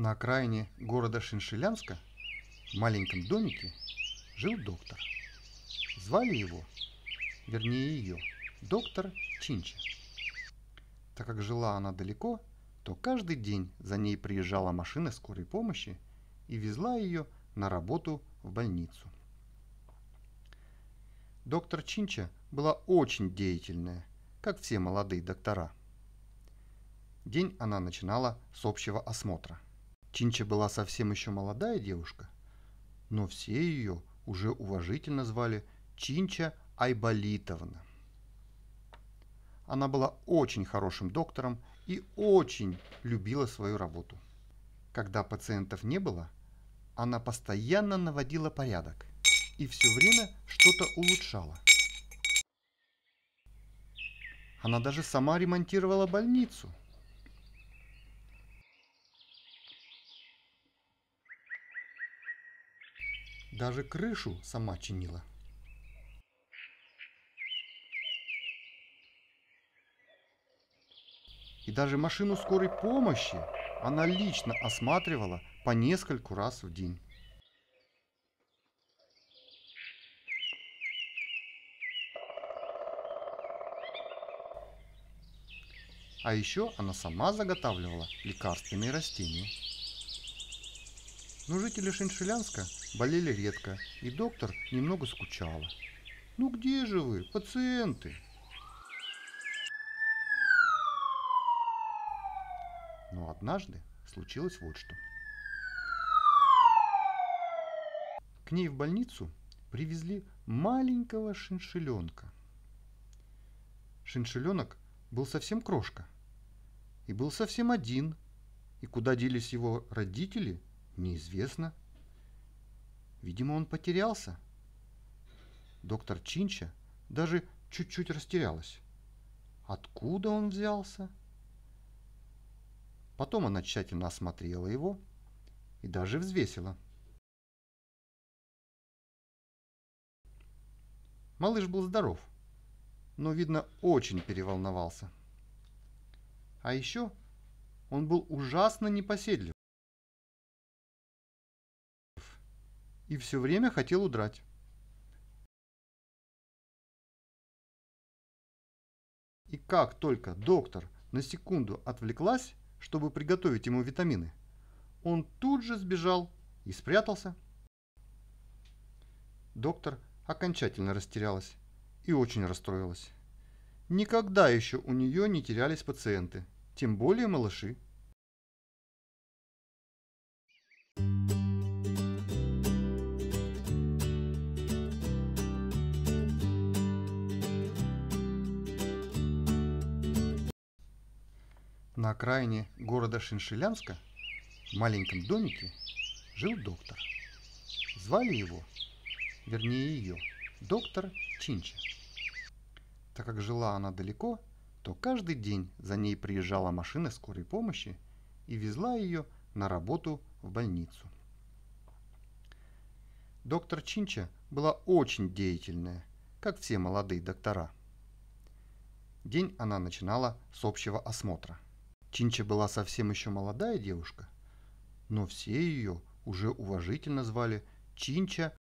На окраине города Шиншилянска, в маленьком домике, жил доктор. Звали его, вернее ее, доктор Чинча. Так как жила она далеко, то каждый день за ней приезжала машина скорой помощи и везла ее на работу в больницу. Доктор Чинча была очень деятельная, как все молодые доктора. День она начинала с общего осмотра – Чинча была совсем еще молодая девушка, но все ее уже уважительно звали Чинча Айболитовна. Она была очень хорошим доктором и очень любила свою работу. Когда пациентов не было, она постоянно наводила порядок и все время что-то улучшала. Она даже сама ремонтировала больницу – Даже крышу сама чинила. И даже машину скорой помощи она лично осматривала по нескольку раз в день. А еще она сама заготавливала лекарственные растения. Но жители Шиншилянска болели редко, и доктор немного скучала. «Ну где же вы, пациенты?» Но однажды случилось вот что. К ней в больницу привезли маленького шиншеленка. Шиншеленок был совсем крошка, и был совсем один, и куда делись его родители, неизвестно. Видимо, он потерялся. Доктор Чинча даже чуть-чуть растерялась. Откуда он взялся? Потом она тщательно осмотрела его и даже взвесила. Малыш был здоров, но, видно, очень переволновался. А еще он был ужасно непоседлив. и все время хотел удрать. И как только доктор на секунду отвлеклась, чтобы приготовить ему витамины, он тут же сбежал и спрятался. Доктор окончательно растерялась и очень расстроилась. Никогда еще у нее не терялись пациенты, тем более малыши. На окраине города Шиншилянска, в маленьком домике, жил доктор. Звали его, вернее ее, доктор Чинча. Так как жила она далеко, то каждый день за ней приезжала машина скорой помощи и везла ее на работу в больницу. Доктор Чинча была очень деятельная, как все молодые доктора. День она начинала с общего осмотра – Чинча была совсем еще молодая девушка, но все ее уже уважительно звали Чинча